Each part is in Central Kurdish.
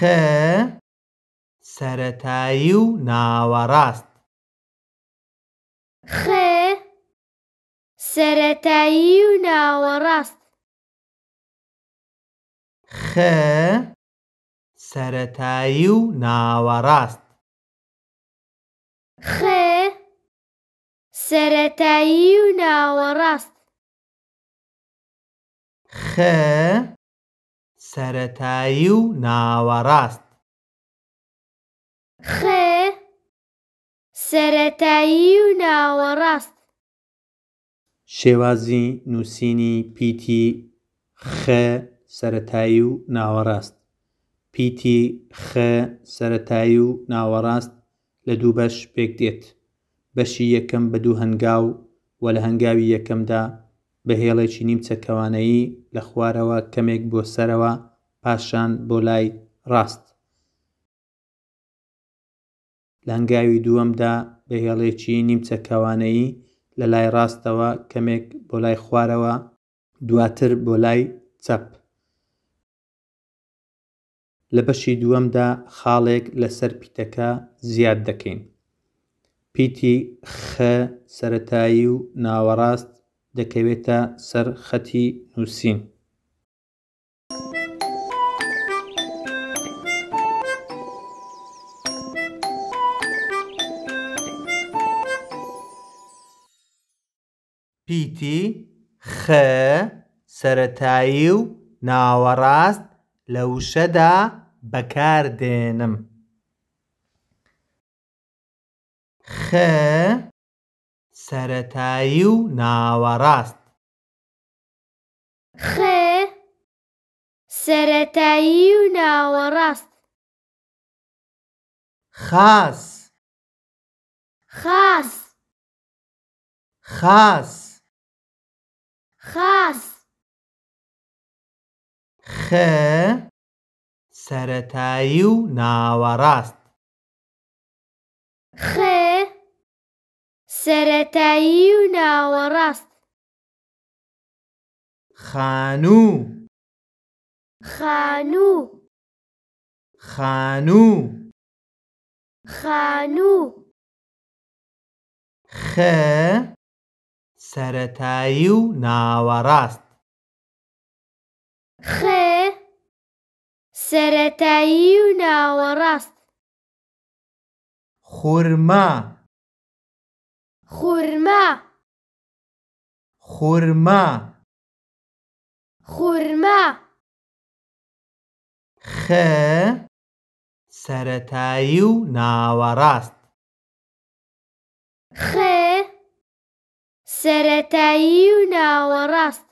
خ سەتایی و ناوەڕاست خ سەتایی و ناوەڕاست خ سەتایی و ناوەڕاست خ سەتایی و ناوەڕاست خ سەتایی و ناوەڕاست خێ سەتایی و ناوەڕاست شێوازی نووسینی پیتی خە سەتایی و ناوەڕاست پیتی خە سەتایی و ناوەڕاست لە دوو بەش پێک دێت بەشی یەکەم بە دوو هەنگاو و لە هەنگاوی یەکەمدا بە هێڵێکی نیمچەکەوانەیی لە خوارەوە کەمێک بۆ سەرەوە پاشان بۆ لای ڕاست لەنگاوی دووەمدا بە هێڵێکی نیمچەکەوانەیی لە لای ڕاستەوە کەمێک بۆ لای خوارەوە دواتر بۆ لای چەپ لە بەشی دووەمدا خاڵێک لەسەر پیتەکە زیاد دەکەین پیتی خە سەتایی و ناوەڕاست دەکەوێتە سەر خەتی نووسین. پیتی خە سەتایی و ناوەڕاست لە وشەدا بەکاردێنم. خە سەتایی و ناوەڕاست خێ سەتایی و ناوەڕاست خاس خاس خاس خاس خ سەتایی و ناوەڕاست خێ سەتایی و ناوەڕاست خانوو خانوو خانوو خانوو خ سەتایی و ناوەڕاست خ سەتایی و ناوەڕاست خورما خرما خرما خرما خ سرتايو ناوراست خ سرتايو ناوراست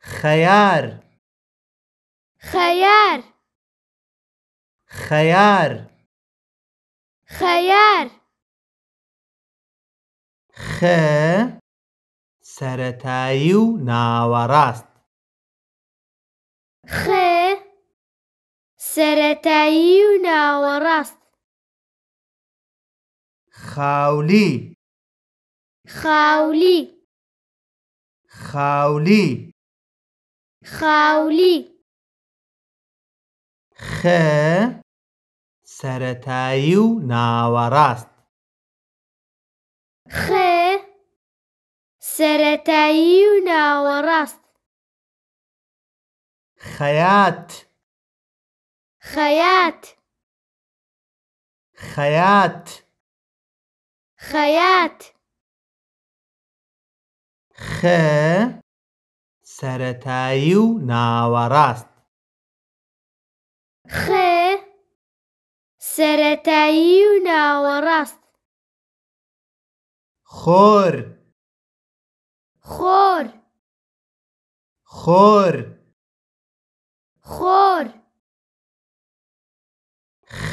خيار خيار خيار خيار خ سەتایی و ناوەڕاست خ سرتایی و ناوەڕاست خاولی خاولی خاولی خاولی خ سەتایی و خ سەتایی و ناوەڕاست خەیات خەیات خەیات خەیات خ سەتایی و ناوەڕاست خ سەتایی و ناوەڕاست خۆر خۆر خۆر خۆر خ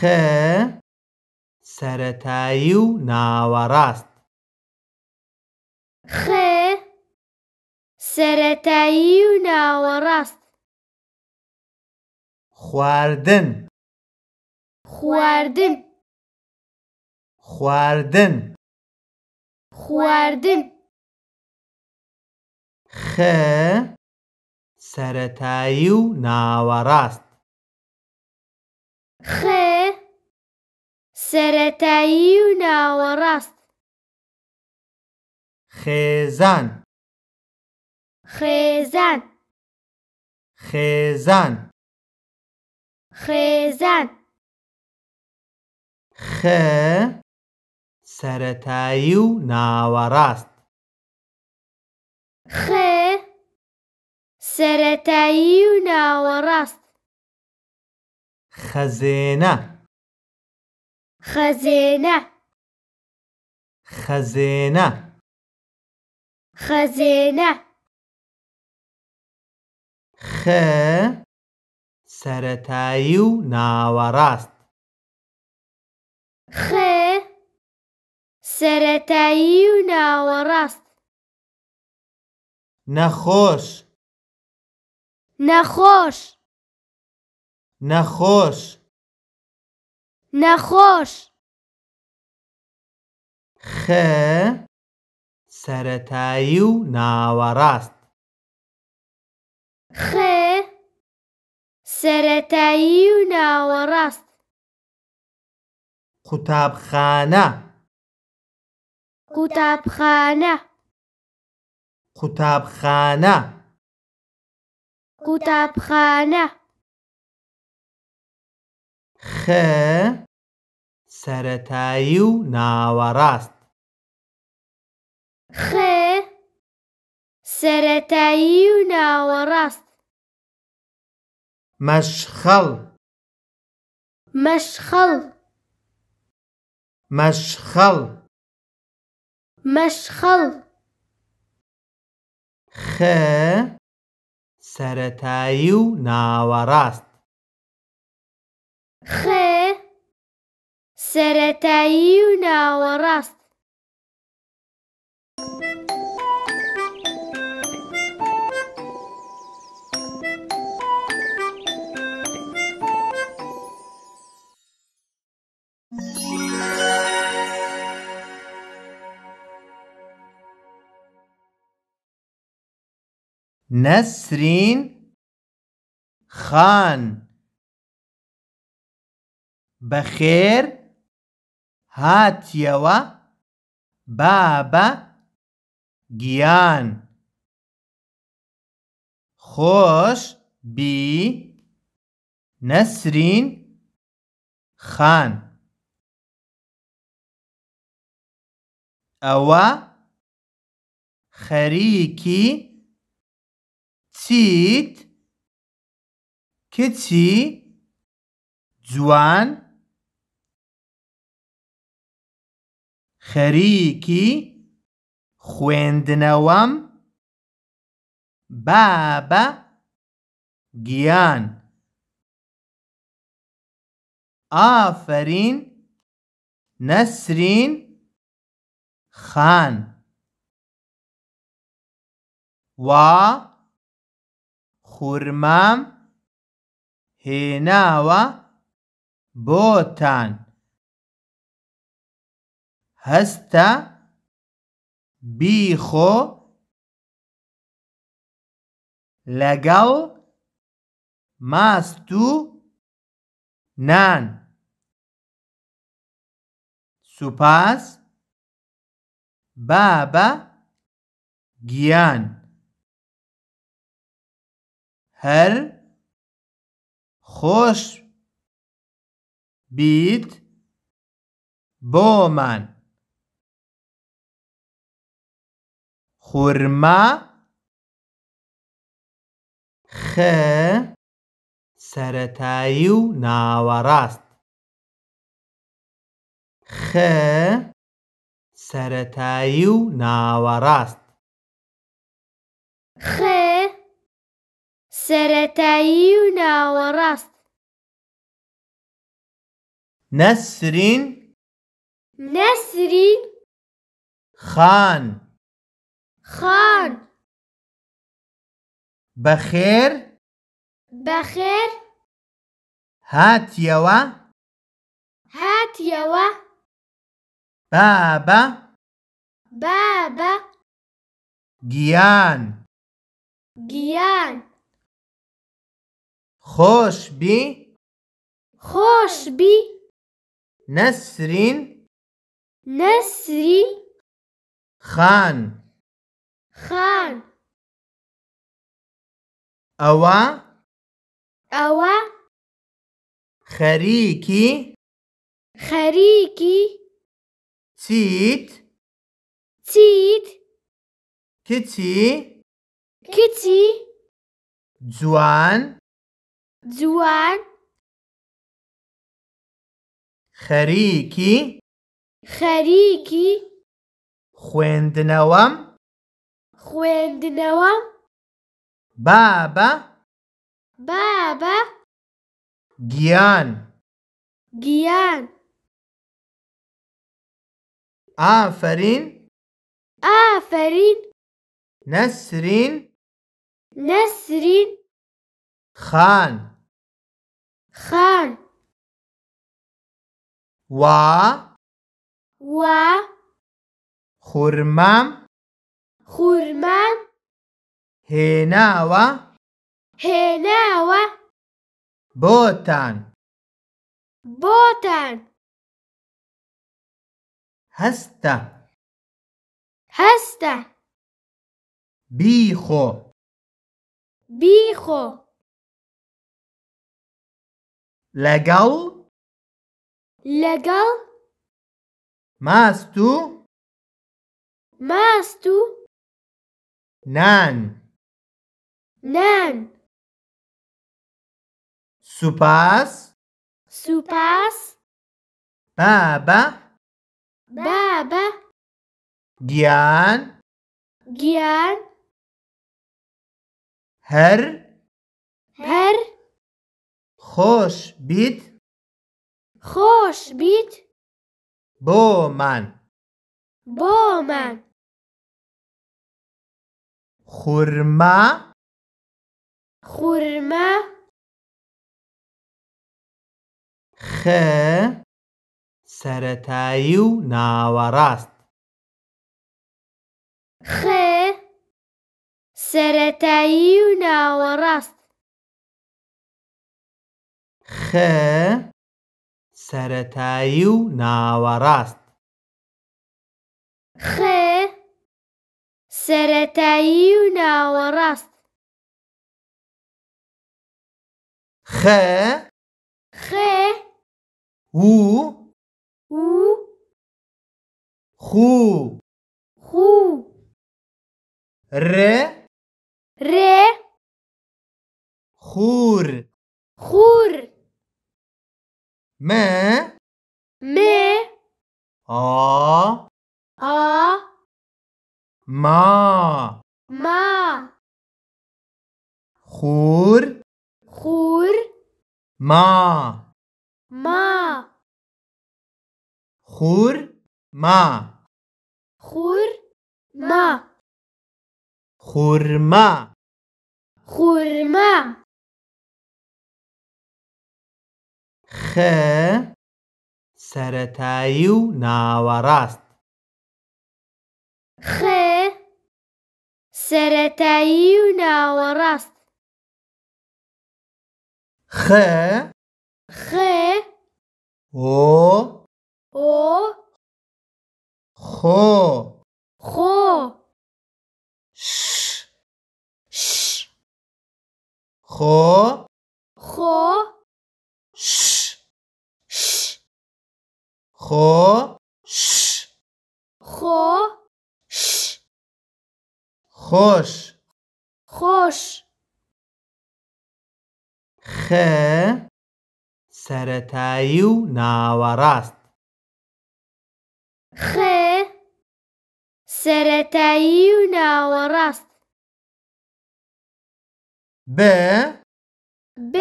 سەتایی و ناوەڕاست خ سەتایی و ناوەڕاست خواردن خواردن خواردن خواردن خ سەتایی و ناوەڕاست خ سەتایی و ناوەڕاست خێزان خێزان خێزان خێزان خ سەتایی و ناوەڕاست سەتایی و ناوەڕاست خەزێنە خەزێنە خەزێنە خەزێنە خ سەتایی و ناوەڕاست خ سەتایی و ناوەڕاست نەخۆش نەخۆش نەخۆش نەخۆش خ سەتایی و ناوەڕاست خ سەتایی و ناوەڕاست قوتابخانە قوتابخانە قوتابخانە کتابخانه خ سرتايو ناوراست خ سرتايو ناوراست مشخل مشخل مشخل مشخل خ سەتایی و ناوەڕاست خێ سەتایی و ناوەڕاست. نەسرین خان بەخێر هاتیەوە بابە گیان خۆش بی نەسرین خان ئەوە خەریکی کچیت کچی جوان خەریکی خوێندنەوەم بابە گیان ئافرین نەسرین خان وا خورمام هێناوە بۆتان هەستە بیخۆ لەگەڵ ماست و نان سوپاس بابە گیان هەر خۆش بیت بۆمان خورما خ سەتایی و ناوەڕاست خ سەتایی و ناوەڕاست سرتاينا ناوەڕاست نسرين نسرين خان خان هات يوا هات يوا بابا بابا جيان جيان خوش بي خوش بي نسرين نسري خان خان أوا أوا خريكي خريكي تيت تيت كتي كتي جوان جوان خەریکی خەریکی خوێندنەوەم خوێندنەوە بابە بابە گیان گیان ئافرین ئافرین نەسرین نەسرین خان خان و و خرمم خرمم هناوا هناوا هنا و بوتن بوتن هسته هسته بیخو بیخو legal legal mas tu mas tu nan nan supas supas baba baba Gian. Gian. her her خۆش بیت خۆش بیت بۆمان بۆمان خورما خورما خ سەتایی و ناوەڕاست خێ سەتایی و ناوەڕاست خ سەتایی و خ سەتایی و خ خ و و خو خو ر ر خور خور م م آ آ ما ما خور خور ما ما خور ما خور ما خور ما خ سرتایی و ناوەڕاست خ سەتایی و ناوەڕاست خ خ او او خۆ خۆ ش ش خۆ خۆ خۆ خۆش خۆش خ سەتایی و ناوەڕاست خ سەتایی و ناوەڕاست ب ب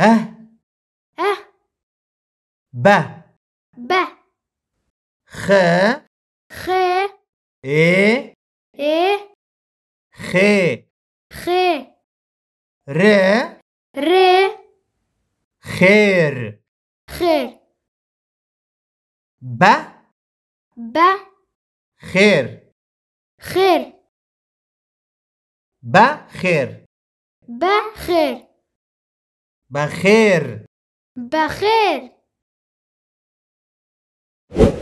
ئە ئە بە ب خ خ ا خ خ ر ر خیر خیر ب ب خیر خیر ب خیر ب خیر بخیر بخیر you